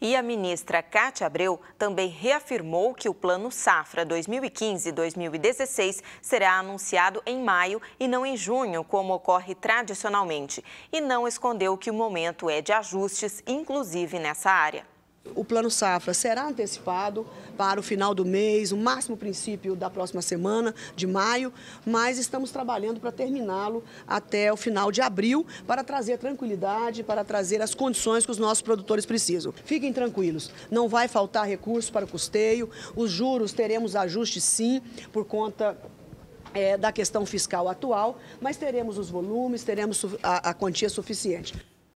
E a ministra Cátia Abreu também reafirmou que o Plano Safra 2015-2016 será anunciado em maio e não em junho, como ocorre tradicionalmente, e não escondeu que o momento é de ajustes, inclusive nessa área. O plano safra será antecipado para o final do mês, o máximo princípio da próxima semana, de maio, mas estamos trabalhando para terminá-lo até o final de abril, para trazer tranquilidade, para trazer as condições que os nossos produtores precisam. Fiquem tranquilos, não vai faltar recurso para o custeio, os juros teremos ajuste sim, por conta é, da questão fiscal atual, mas teremos os volumes, teremos a, a quantia suficiente.